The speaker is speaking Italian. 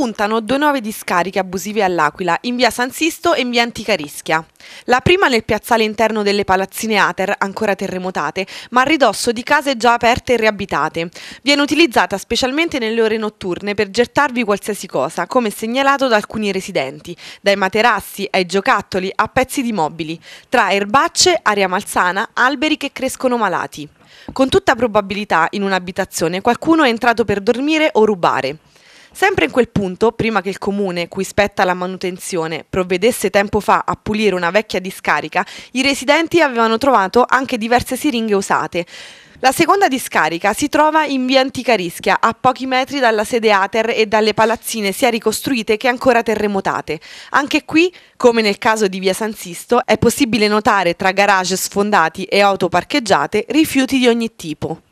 spuntano due nuove discariche abusive all'Aquila, in via San Sisto e in via Antica Rischia. La prima nel piazzale interno delle palazzine Ater, ancora terremotate, ma a ridosso di case già aperte e riabitate. Viene utilizzata specialmente nelle ore notturne per gettarvi qualsiasi cosa, come segnalato da alcuni residenti, dai materassi ai giocattoli a pezzi di mobili, tra erbacce, aria malsana, alberi che crescono malati. Con tutta probabilità in un'abitazione qualcuno è entrato per dormire o rubare. Sempre in quel punto, prima che il comune, cui spetta la manutenzione, provvedesse tempo fa a pulire una vecchia discarica, i residenti avevano trovato anche diverse siringhe usate. La seconda discarica si trova in via Antica Rischia, a pochi metri dalla sede Ater e dalle palazzine sia ricostruite che ancora terremotate. Anche qui, come nel caso di via San Sisto, è possibile notare tra garage sfondati e auto parcheggiate rifiuti di ogni tipo.